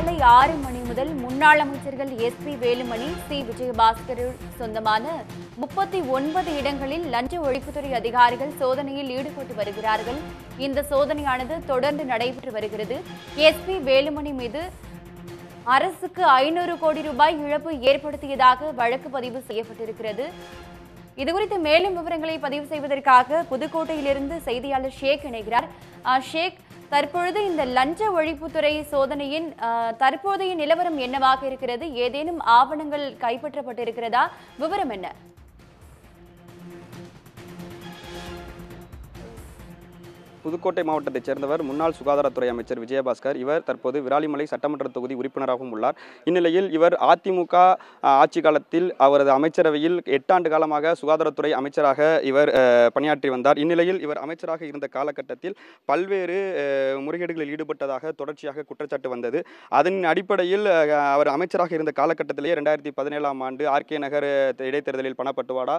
அதிகாலை ஆறு மணி முதல் முன்னாள் அமைச்சர்கள் S P Velumani C Vijayabaskar சொந்தமான முப்பத்தி ஒன்பது இடங்களில் லஞ்ச ஒழிப்புத்துறை அதிகாரிகள் சோதனையில் ஈடுபட்டு வருகிறார்கள் இந்த சோதனையானது தொடர்ந்து நடைபெற்று வருகிறது எஸ் பி வேலுமணி மீது அரசுக்கு ஐநூறு கோடி ரூபாய் இழப்பு ஏற்படுத்தியதாக வழக்கு பதிவு செய்யப்பட்டிருக்கிறது இதுகுறித்து மேலும் விவரங்களை பதிவு செய்வதற்காக புதுக்கோட்டையிலிருந்து செய்தியாளர் ஷேக் இணைகிறார் ஷேக் தற்பொழுது இந்த லஞ்ச ஒழிப்புத்துறை சோதனையின் தற்போதைய நிலவரம் என்னவாக இருக்கிறது ஏதேனும் ஆவணங்கள் கைப்பற்றப்பட்டிருக்கிறதா விவரம் என்ன புதுக்கோட்டை மாவட்டத்தைச் சேர்ந்தவர் முன்னாள் சுகாதாரத்துறை அமைச்சர் விஜயபாஸ்கர் இவர் தற்போது விராலிமலை சட்டமன்ற தொகுதி உறுப்பினராகவும் உள்ளார் இந்நிலையில் இவர் அதிமுக ஆட்சி காலத்தில் அவரது அமைச்சரவையில் எட்டாண்டு காலமாக சுகாதாரத்துறை அமைச்சராக இவர் பணியாற்றி வந்தார் இந்நிலையில் இவர் அமைச்சராக இருந்த காலகட்டத்தில் பல்வேறு முறைகேடுகளில் ஈடுபட்டதாக தொடர்ச்சியாக குற்றச்சாட்டு வந்தது அதன் அடிப்படையில் அவர் அமைச்சராக இருந்த காலகட்டத்திலேயே ரெண்டாயிரத்தி பதினேழாம் ஆண்டு ஆர்கே நகர் இடைத்தேர்தலில் பணப்பட்டுவாடா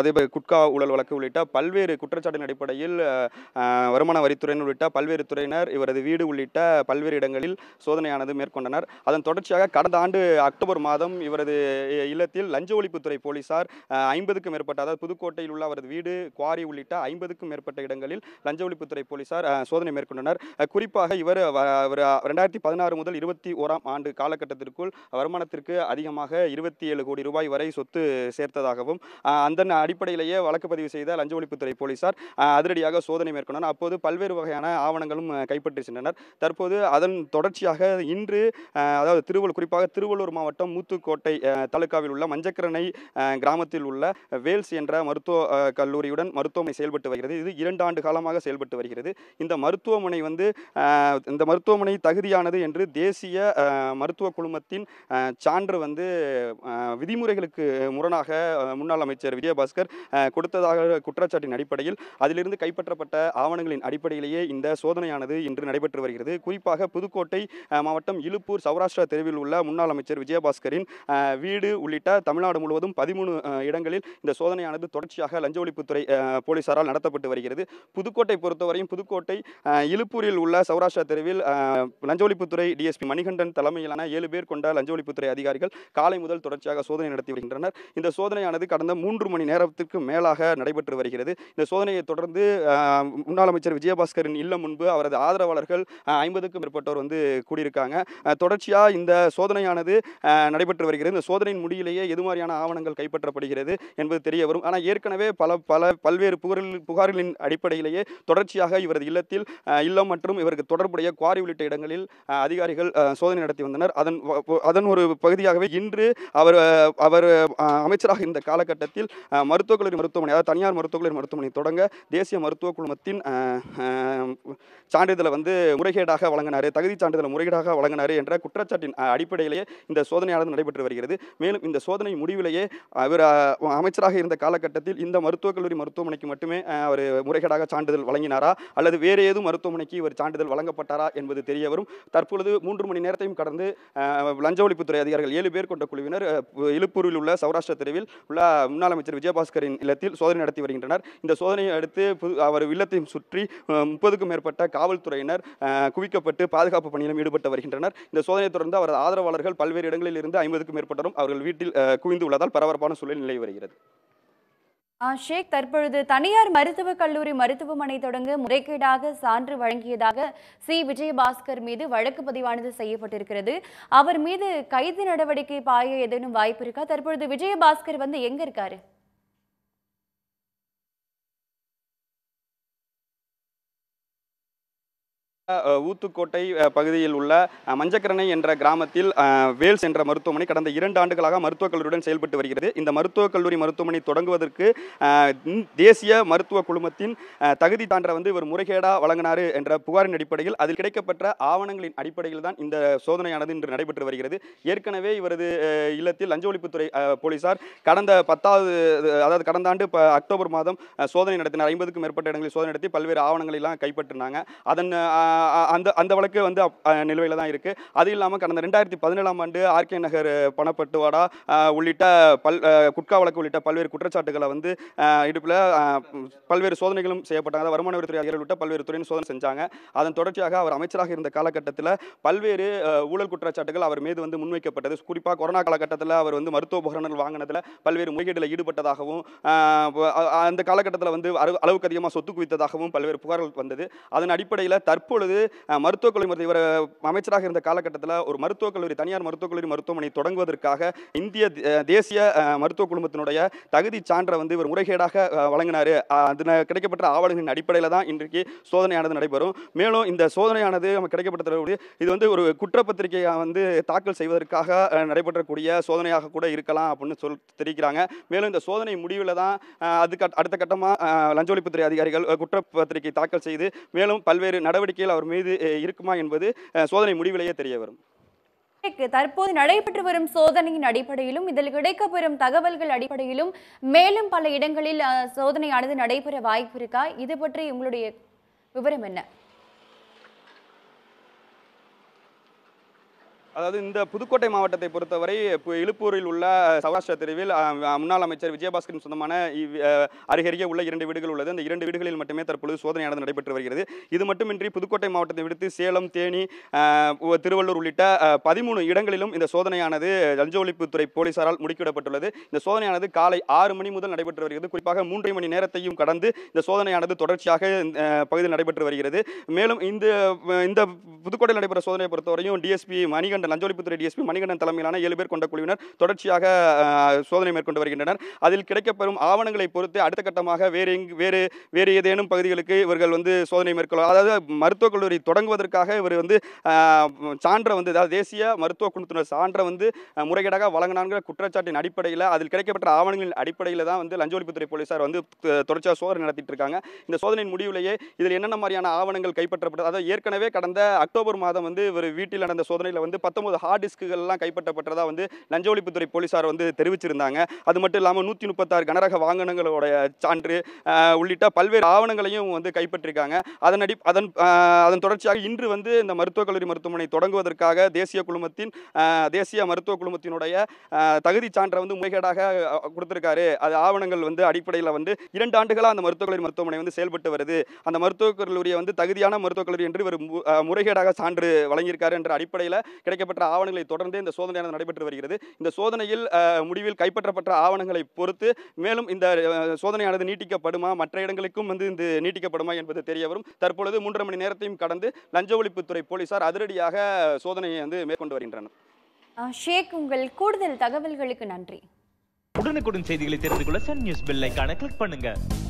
அதே குட்கா ஊழல் வழக்கு உள்ளிட்ட பல்வேறு குற்றச்சாட்டின் அடிப்படையில் வருமான வரித்துறையினர் உள்ளிட்ட பல்வேறு துறையினர் இவரது வீடு உள்ளிட்ட பல்வேறு இடங்களில் சோதனையானது மேற்கொண்டனர் அதன் தொடர்ச்சியாக கடந்த ஆண்டு அக்டோபர் மாதம் இவரது இல்லத்தில் லஞ்ச ஒழிப்புத்துறை போலீசார் ஐம்பதுக்கும் மேற்பட்ட அதாவது புதுக்கோட்டையில் உள்ள அவரது வீடு குவாரி உள்ளிட்ட ஐம்பதுக்கும் மேற்பட்ட இடங்களில் லஞ்ச ஒழிப்புத்துறை போலீசார் சோதனை மேற்கொண்டனர் குறிப்பாக இவர் ரெண்டாயிரத்தி பதினாறு முதல் இருபத்தி ஓராம் ஆண்டு காலகட்டத்திற்குள் வருமானத்திற்கு அதிகமாக இருபத்தி ஏழு கோடி ரூபாய் வரை சொத்து சேர்த்ததாகவும் அந்த அடிப்படையிலேயே வழக்கு பதிவு செய்த லஞ்ச ஒழிப்புத்துறை போலீசார் அதிரடியாக சோதனை சோதனை மேற்கொண்டனர் அப்போது பல்வேறு வகையான ஆவணங்களும் கைப்பற்றி சென்றனர் தற்போது அதன் தொடர்ச்சியாக இன்று அதாவது திருவள்ளூர் குறிப்பாக திருவள்ளூர் மாவட்டம் மூத்துக்கோட்டை தாலுக்காவில் உள்ள மஞ்சக்கரணை கிராமத்தில் உள்ள வேல்ஸ் என்ற மருத்துவ கல்லூரியுடன் மருத்துவமனை செயல்பட்டு வருகிறது இது இரண்டு ஆண்டு காலமாக செயல்பட்டு வருகிறது இந்த மருத்துவமனை வந்து இந்த மருத்துவமனை தகுதியானது என்று தேசிய மருத்துவ குழுமத்தின் சான்று வந்து விதிமுறைகளுக்கு முரணாக முன்னாள் அமைச்சர் விஜயபாஸ்கர் கொடுத்ததாக குற்றச்சாட்டின் அடிப்படையில் அதிலிருந்து கைப்பற்றப்பட்ட சம்பந்தப்பட்ட ஆவணங்களின் அடிப்படையிலேயே இந்த சோதனையானது இன்று நடைபெற்று வருகிறது குறிப்பாக புதுக்கோட்டை மாவட்டம் இழுப்பூர் சௌராஷ்டிரா தெருவில் உள்ள முன்னாள் அமைச்சர் விஜயபாஸ்கரின் வீடு உள்ளிட்ட தமிழ்நாடு முழுவதும் பதிமூணு இடங்களில் இந்த சோதனையானது தொடர்ச்சியாக லஞ்ச ஒழிப்புத்துறை போலீசாரால் நடத்தப்பட்டு வருகிறது புதுக்கோட்டை பொறுத்தவரையும் புதுக்கோட்டை இழுப்பூரில் உள்ள சௌராஷ்டிரா தெருவில் லஞ்ச ஒழிப்புத்துறை டிஎஸ்பி மணிகண்டன் தலைமையிலான ஏழு பேர் கொண்ட லஞ்ச ஒழிப்புத்துறை அதிகாரிகள் காலை முதல் தொடர்ச்சியாக சோதனை நடத்தி வருகின்றனர் இந்த சோதனையானது கடந்த மூன்று மணி நேரத்திற்கு மேலாக நடைபெற்று வருகிறது இந்த சோதனையை தொடர்ந்து முன்னாள் அமைச்சர் விஜயபாஸ்கரின் இல்லம் முன்பு அவரது ஆதரவாளர்கள் ஐம்பதுக்கும் மேற்பட்டோர் வந்து கூடியிருக்காங்க தொடர்ச்சியாக இந்த சோதனையானது நடைபெற்று வருகிறது இந்த சோதனையின் முடியிலேயே எது மாதிரியான ஆவணங்கள் கைப்பற்றப்படுகிறது என்பது தெரிய வரும் ஆனால் ஏற்கனவே பல பல பல்வேறு புகாரில் புகார்களின் அடிப்படையிலேயே தொடர்ச்சியாக இவரது இல்லத்தில் இல்லம் மற்றும் இவருக்கு தொடர்புடைய குவாரி உள்ளிட்ட இடங்களில் அதிகாரிகள் சோதனை நடத்தி வந்தனர் அதன் அதன் ஒரு பகுதியாகவே இன்று அவர் அவர் அமைச்சராக இந்த காலகட்டத்தில் மருத்துவக் கல்லூரி மருத்துவமனை அதாவது தனியார் மருத்துவக் கல்லூரி மருத்துவமனை தொடங்க தேசிய மருத்துவக்குழு சமத்துவமத்தின் சான்றிதழை வந்து முறைகேடாக வழங்கினார் தகுதி சான்றிதழ் முறைகேடாக வழங்கினார் என்ற குற்றச்சாட்டின் அடிப்படையிலேயே இந்த சோதனையானது நடைபெற்று வருகிறது மேலும் இந்த சோதனை முடிவிலேயே அவர் அமைச்சராக இருந்த காலகட்டத்தில் இந்த மருத்துவக் கல்லூரி மருத்துவமனைக்கு மட்டுமே அவர் முறைகேடாக சான்றிதழ் வழங்கினாரா அல்லது வேறு ஏதும் மருத்துவமனைக்கு இவர் சான்றிதழ் வழங்கப்பட்டாரா என்பது தெரிய வரும் தற்பொழுது மூன்று மணி நேரத்தையும் கடந்து லஞ்ச ஒழிப்புத்துறை அதிகாரிகள் ஏழு பேர் கொண்ட குழுவினர் இழுப்பூரில் உள்ள சௌராஷ்டிர தெருவில் உள்ள முன்னாள் அமைச்சர் விஜயபாஸ்கரின் இல்லத்தில் சோதனை நடத்தி வருகின்றனர் இந்த சோதனையை அடுத்து அவர் இல்லத்தையும் சுற்றி முப்பதுக்கும் மேற்பட்ட காவல்துறையினர் குவிக்கப்பட்டு பாதுகாப்பு பணியிலும் ஈடுபட்டு வருகின்றனர் இந்த சோதனையை தொடர்ந்து அவரது ஆதரவாளர்கள் பல்வேறு இடங்களில் இருந்து ஐம்பதுக்கும் மேற்பட்டரும் அவர்கள் வீட்டில் குவிந்து உள்ளதால் பரபரப்பான சூழல் நிலை வருகிறது ஷேக் தற்பொழுது தனியார் மருத்துவக் கல்லூரி மருத்துவமனை தொடங்க முறைகேடாக சான்று வழங்கியதாக சி விஜயபாஸ்கர் மீது வழக்கு பதிவானது செய்யப்பட்டிருக்கிறது அவர் மீது கைது நடவடிக்கை பாய ஏதேனும் வாய்ப்பு இருக்கா தற்பொழுது விஜயபாஸ்கர் வந்து எங்க இருக்காரு ஊத்துக்கோட்டை பகுதியில் உள்ள மஞ்சக்கரணை என்ற கிராமத்தில் வேல்ஸ் என்ற மருத்துவமனை கடந்த இரண்டு ஆண்டுகளாக மருத்துவக் கல்லூரியுடன் செயல்பட்டு வருகிறது இந்த மருத்துவக் கல்லூரி மருத்துவமனை தொடங்குவதற்கு தேசிய மருத்துவ குழுமத்தின் தகுதி தாண்ட வந்து இவர் முறைகேடா வழங்கினார் என்ற புகாரின் அடிப்படையில் அதில் கிடைக்கப்பட்ட ஆவணங்களின் அடிப்படையில் தான் இந்த சோதனையானது இன்று நடைபெற்று வருகிறது ஏற்கனவே இவரது இல்லத்தில் லஞ்ச ஒழிப்புத்துறை போலீசார் கடந்த பத்தாவது அதாவது கடந்த ஆண்டு அக்டோபர் மாதம் சோதனை நடத்தினார் ஐம்பதுக்கும் மேற்பட்ட இடங்களில் சோதனை நடத்தி பல்வேறு ஆவணங்களெல்லாம் கைப்பற்றினாங்க அதன் அந்த அந்த வழக்கு வந்து நிலுவையில் தான் இருக்குது அது இல்லாமல் கடந்த ரெண்டாயிரத்தி பதினேழாம் ஆண்டு ஆர்கே நகர் பணப்பட்டுவாடா உள்ளிட்ட பல் குட்கா வழக்கு உள்ளிட்ட பல்வேறு குற்றச்சாட்டுகளை வந்து இடுப்பில் பல்வேறு சோதனைகளும் செய்யப்பட்டாங்க அதாவது வருமான வரித்துறை அதிகாரிகள் உள்ளிட்ட பல்வேறு துறையின் சோதனை செஞ்சாங்க அதன் தொடர்ச்சியாக அவர் அமைச்சராக இருந்த காலகட்டத்தில் பல்வேறு ஊழல் குற்றச்சாட்டுகள் அவர் மீது வந்து முன்வைக்கப்பட்டது குறிப்பாக கொரோனா காலகட்டத்தில் அவர் வந்து மருத்துவ உபகரணங்கள் வாங்கினதில் பல்வேறு முறைகேட்டில் ஈடுபட்டதாகவும் அந்த காலகட்டத்தில் வந்து அளவுக்கு அதிகமாக சொத்து குவித்ததாகவும் பல்வேறு புகார்கள் வந்தது அதன் அடிப்படையில் தற்பொழுது அதாவது மருத்துவக் கல்லூரி இவர் அமைச்சராக இருந்த காலகட்டத்தில் ஒரு மருத்துவக் கல்லூரி தனியார் மருத்துவக் கல்லூரி மருத்துவமனை தொடங்குவதற்காக இந்திய தேசிய மருத்துவ குழுமத்தினுடைய தகுதி சான்றை வந்து இவர் முறைகேடாக வழங்கினார் அதில் கிடைக்கப்பட்ட ஆவணங்களின் அடிப்படையில் தான் இன்றைக்கு சோதனையானது நடைபெறும் மேலும் இந்த சோதனையானது நம்ம கிடைக்கப்பட்ட இது வந்து ஒரு குற்றப்பத்திரிகையை வந்து தாக்கல் செய்வதற்காக நடைபெற்றக்கூடிய சோதனையாக கூட இருக்கலாம் அப்படின்னு சொல் தெரிவிக்கிறாங்க மேலும் இந்த சோதனை முடிவில் தான் அதுக்கு அடுத்த கட்டமாக லஞ்ச ஒழிப்புத்துறை அதிகாரிகள் குற்றப்பத்திரிகை தாக்கல் செய்து மேலும் பல்வேறு நடவடிக்கைகள் குற்றச்சாட்டுகள் அவர் மீது இருக்குமா என்பது சோதனை முடிவிலேயே தெரிய வரும் தற்போது நடைபெற்று வரும் சோதனையின் அடிப்படையிலும் இதில் கிடைக்கப்பெறும் தகவல்கள் அடிப்படையிலும் மேலும் பல இடங்களில் சோதனையானது நடைபெற வாய்ப்பு இருக்கா இது பற்றி உங்களுடைய விவரம் என்ன அதாவது இந்த புதுக்கோட்டை மாவட்டத்தை பொறுத்தவரை இப்போ இழுப்பூரில் உள்ள சௌராஷ்டிரா தெருவில் முன்னாள் அமைச்சர் விஜயபாஸ்கரின் சொந்தமான அருகருகே உள்ள இரண்டு வீடுகள் உள்ளது அந்த இரண்டு வீடுகளில் மட்டுமே தற்பொழுது சோதனையானது நடைபெற்று வருகிறது இது மட்டுமின்றி புதுக்கோட்டை மாவட்டத்தை விடுத்து சேலம் தேனி திருவள்ளூர் உள்ளிட்ட பதிமூணு இடங்களிலும் இந்த சோதனையானது லஞ்ச ஒழிப்புத்துறை போலீசாரால் முடுக்கிவிடப்பட்டுள்ளது இந்த சோதனையானது காலை ஆறு மணி முதல் நடைபெற்று வருகிறது குறிப்பாக மூன்றரை மணி நேரத்தையும் கடந்து இந்த சோதனையானது தொடர்ச்சியாக பகுதியில் நடைபெற்று வருகிறது மேலும் இந்த இந்த புதுக்கோட்டையில் நடைபெற்ற சோதனையை பொறுத்தவரையும் டிஎஸ்பி மணிகண்டன் லஞ்சொழிப்புத்துறை டிஎஸ்பி மணிகண்டன் தலைமையிலான ஏழு பேர் கொண்ட குழுவினர் தொடர்ச்சியாக சோதனை மேற்கொண்டு வருகின்றனர் அதில் கிடைக்கப்பெறும் ஆவணங்களை பொறுத்து அடுத்த கட்டமாக வேறு எங்கு வேறு வேறு ஏதேனும் பகுதிகளுக்கு இவர்கள் வந்து சோதனை மேற்கொள்ளும் அதாவது மருத்துவக் கல்லூரி தொடங்குவதற்காக இவர் வந்து சான்றை வந்து அதாவது தேசிய மருத்துவ குழுத்தினர் சான்றை வந்து முறைகேடாக வழங்கினாங்கிற குற்றச்சாட்டின் அடிப்படையில் அதில் கிடைக்கப்பட்ட ஆவணங்களின் அடிப்படையில் தான் வந்து லஞ்சோலிப்புத்துறை போலீஸார் வந்து தொடர்ச்சியாக சோதனை நடத்திட்டு இருக்காங்க இந்த சோதனையின் முடிவிலேயே இதில் என்னென்ன மாதிரியான ஆவணங்கள் கைப்பற்றப்பட்டது அதாவது ஏற்கனவே கடந்த அக்டோபர் மாதம் வந்து இவர் வீட்டில் நடந்த சோதனையில் வந்து பத்தொன்பது ஹார்ட் டிஸ்க்குகள்லாம் கைப்பற்றப்பட்டதாக வந்து லஞ்ச ஒழிப்புத்துறை போலீஸார் வந்து தெரிவிச்சிருந்தாங்க அது மட்டும் இல்லாமல் நூற்றி முப்பத்தாறு கனரக வாகனங்களோடைய சான்று உள்ளிட்ட பல்வேறு ஆவணங்களையும் வந்து கைப்பற்றிருக்காங்க அதன் அடி அதன் அதன் தொடர்ச்சியாக இன்று வந்து இந்த மருத்துவக் கல்லூரி மருத்துவமனை தொடங்குவதற்காக தேசிய குழுமத்தின் தேசிய மருத்துவ குழுமத்தினுடைய தகுதி சான்றை வந்து முறைகேடாக கொடுத்துருக்காரு அது ஆவணங்கள் வந்து அடிப்படையில் வந்து இரண்டு ஆண்டுகளாக அந்த மருத்துவக் கல்லூரி மருத்துவமனை வந்து செயல்பட்டு வருது அந்த மருத்துவக் கல்லூரியை வந்து தகுதியான மருத்துவக் கல்லூரி என்று இவர் முறைகேடாக நேரடியாக சான்று வழங்கியிருக்காரு என்ற அடிப்படையில் கிடைக்கப்பட்ட ஆவணங்களை தொடர்ந்து இந்த சோதனையானது நடைபெற்று வருகிறது இந்த சோதனையில் முடிவில் கைப்பற்றப்பட்ட ஆவணங்களை பொறுத்து மேலும் இந்த சோதனையானது நீட்டிக்கப்படுமா மற்ற இடங்களுக்கும் வந்து இந்த நீட்டிக்கப்படுமா என்பது தெரிய வரும் தற்பொழுது மூன்றரை மணி நேரத்தையும் கடந்து லஞ்ச ஒழிப்புத்துறை போலீசார் அதிரடியாக சோதனையை வந்து மேற்கொண்டு வருகின்றனர் ஷேக் உங்கள் கூடுதல் தகவல்களுக்கு நன்றி உடனுக்குடன் செய்திகளை தெரிந்து கொள்ள சன் நியூஸ் பெல் ஐக்கான கிளிக் பண்ணுங்க